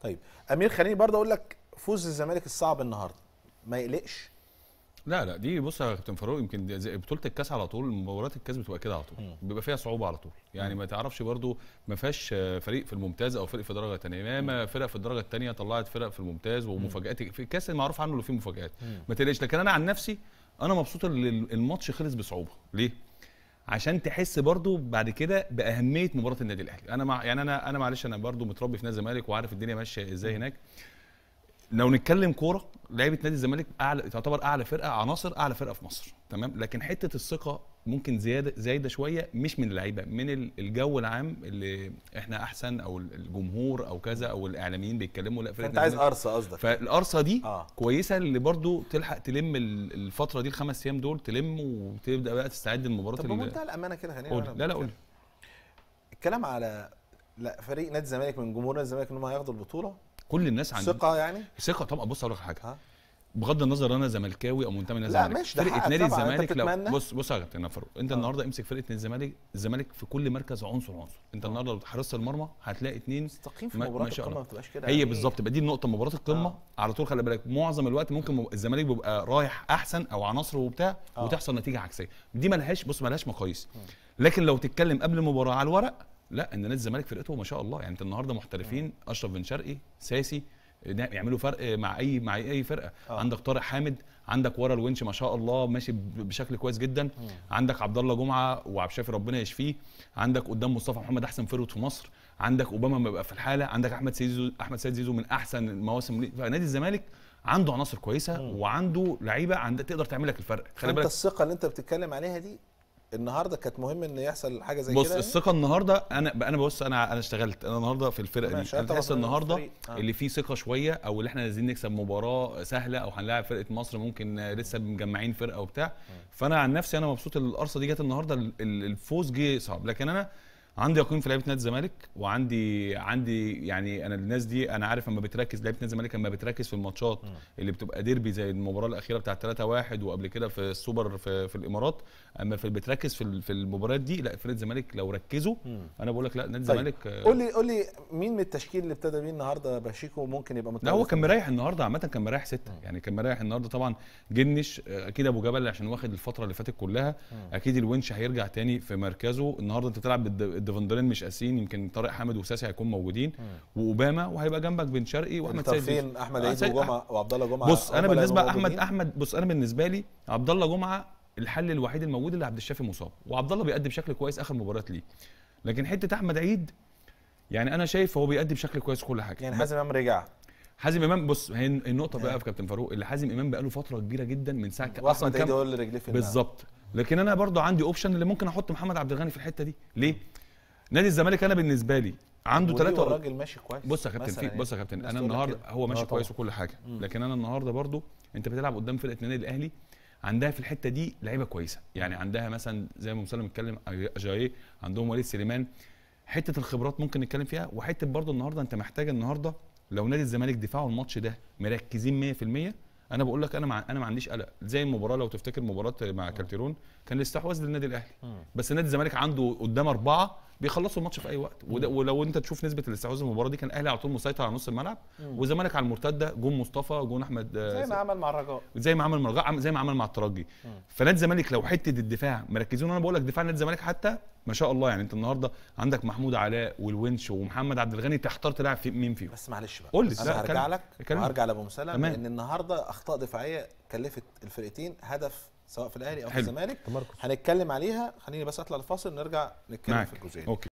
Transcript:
طيب امير خليني برضه اقول لك فوز الزمالك الصعب النهارده ما يقلقش لا لا دي بص يا كابتن فاروق يمكن بطوله الكاس على طول مباريات الكاس بتبقى كده على طول بيبقى فيها صعوبه على طول يعني ما تعرفش برده ما فيهاش فريق في الممتاز او فريق في درجه ثانيه ما فرق في الدرجه الثانيه طلعت فرق في الممتاز ومفاجات في الكاس المعروف عنه اللي فيه مفاجات ما تقلقش لكن انا عن نفسي انا مبسوط ان الماتش خلص بصعوبه ليه عشان تحس برضو بعد كده باهميه مباراه النادي الاهلي انا مع يعني انا انا معلش انا برضو متربي في نادي الزمالك وعارف الدنيا ماشيه ازاي هناك لو نتكلم كوره لعيبه نادي الزمالك اعلى تعتبر اعلى فرقه عناصر اعلى فرقه في مصر تمام لكن حته الثقه ممكن زياده زايده شويه مش من اللعيبه من الجو العام اللي احنا احسن او الجمهور او كذا او الاعلاميين بيتكلموا لا فرقه انت عايز قرصه قصدك فالقرصه دي آه. كويسه اللي برضو تلحق تلم الفتره دي الخمس ايام دول تلم وتبدا بقى تستعد للمباراه طب بمنتهى الامانه كده خلينا لا لا قول الكلام على لا فريق نادي الزمالك من جمهور نادي الزمالك ان هم هياخدوا البطوله كل الناس عندهم ثقه يعني ثقه طبعا بص اقول لك حاجه بغض النظر انا زملكاوي او منتمي لنادي الزمالك فرقه نادي الزمالك لو بص بص يا كابتن نفرو انت أوه. النهارده امسك فرقه نادي الزمالك الزمالك في كل مركز عنصر عنصر انت أوه. النهارده لو حراسه المرمى هتلاقي اثنين مستقيم في مباراه القمه ما بتبقاش كده هي يعني. بالظبط تبقى دي النقطه مباراه القمه اه. على طول خلي بالك معظم الوقت ممكن الزمالك بيبقى رايح احسن او عناصره وبتاع أوه. وتحصل نتيجه عكسيه دي ملهاش بص ملهاش مقاييس اه. لكن لو تتكلم قبل المباراه على الورق لا ان نادي الزمالك فرقته ما شاء الله يعني انت النهارده محترفين اه. اشرف بن شرقي ساسي يعملوا فرق مع اي مع اي فرقه آه. عندك طارق حامد عندك ورا الونش ما شاء الله ماشي بشكل كويس جدا مم. عندك عبد الله جمعه وعبد الشافي ربنا يشفيه عندك قدام مصطفى محمد احسن فرود في مصر عندك اوباما ما بقى في الحاله عندك احمد سيد زيزو احمد سيد زيزو من احسن المواسم فنادي الزمالك عنده عناصر كويسه مم. وعنده لعيبه عند تقدر تعمل لك الفرق خلي بالك الثقه اللي انت بتتكلم عليها دي النهارده كانت مهم ان يحصل حاجه زي كده بص يعني؟ الثقه النهارده انا انا بص انا انا اشتغلت انا النهارده في الفرقه دي انا بحس النهارده آه. اللي فيه ثقه شويه او اللي احنا نازلين نكسب مباراه سهله او هنلاعب فرقه مصر ممكن لسه مجمعين فرقه وبتاع فانا عن نفسي انا مبسوط ان القرصه دي جت النهارده الفوز جه صعب لكن انا عندي يقين في لعيبه نادي الزمالك وعندي عندي يعني انا الناس دي انا عارف لما بتركز لعيبه نادي الزمالك لما بتركز في الماتشات اللي بتبقى ديربي زي المباراه الاخيره بتاعت 3 1 وقبل كده في السوبر في, في الامارات اما في بتركز في في المباريات دي لا فريق الزمالك لو ركزوا انا بقول لك لا نادي طيب، الزمالك طيب. قول لي قول لي مين من التشكيل اللي ابتدى بيه النهارده باشيكو ممكن يبقى متمركز لا هو كان مريح النهارده عامه كان مريح سته يعني كان مريح النهارده طبعا جنش آه، اكيد ابو جبل عشان واخد الفتره اللي فاتت كلها اكيد الونش هيرجع تاني في مركزه النهارده انت بتلعب ديفندرين مش قاسيين يمكن طارق حامد وساسي هيكون موجودين واوباما وهيبقى جنبك بن شرقي واحمد آه، سيد فين احمد عيد وجمعه وعبد الله جمعه بص انا بالنسبه احمد احمد بص انا بالنسبه لي عبد الله جمعه الحل الوحيد الموجود اللي عبد الشافي مصاب وعبد الله بيقدم بشكل كويس اخر مباريات ليه لكن حته احمد عيد يعني انا شايف هو بيقدم بشكل كويس كل حاجه يعني حازم امام رجع حازم امام بص هي النقطه بقى آه. في كابتن فاروق اللي حازم امام بقاله فتره كبيره جدا من ساعه اصلا كام بالظبط لكن انا برضو عندي اوبشن اللي ممكن احط محمد عبد الغني في الحته دي ليه نادي الزمالك انا بالنسبه لي عنده ثلاثه الراجل ماشي كويس بص يا كابتن في بص يا كابتن انا النهارده هو ماشي اه كويس وكل حاجه مم. لكن انا النهارده برضو انت بتلعب قدام فرقه النادي الاهلي عندها في الحته دي لعيبه كويسه يعني عندها مثلا زي ما مسلم اتكلم اجاي عندهم وليد سليمان حته الخبرات ممكن نتكلم فيها وحته برضو النهارده انت محتاج النهارده لو نادي الزمالك دفاعه الماتش ده مركزين 100% انا بقول لك انا مع انا ما عنديش قلق زي المباراه لو تفتكر مباراه مع آه. كالتيرون كان الاستحواذ للنادي الاهلي بس نادي الزمالك عنده قدام اربعه بيخلصوا الماتش في اي وقت ولو انت تشوف نسبه الاستحواذ المباراه دي كان الاهلي على طول مسيطر على نص الملعب والزمالك على المرتده جون مصطفى جون احمد آه، زي ما عمل مع الرجاء زي ما عمل مع الرجاء زي ما عمل مع الترجي فنادي الزمالك لو حته الدفاع مركزين وانا بقول لك دفاع نادي الزمالك حتى ما شاء الله يعني انت النهارده عندك محمود علاء والونش ومحمد عبد الغني تحتار تلعب في مين فيهم بس معلش بقى قول لي انا هرجع لك هرجع لابو مسلم لان النهارده اخطاء دفاعيه كلفت الفرقتين هدف سواء في الاهلي او في الزمالك هنتكلم عليها خليني بس اطلع الفاصل نرجع نتكلم معك. في الجزئيه اوكي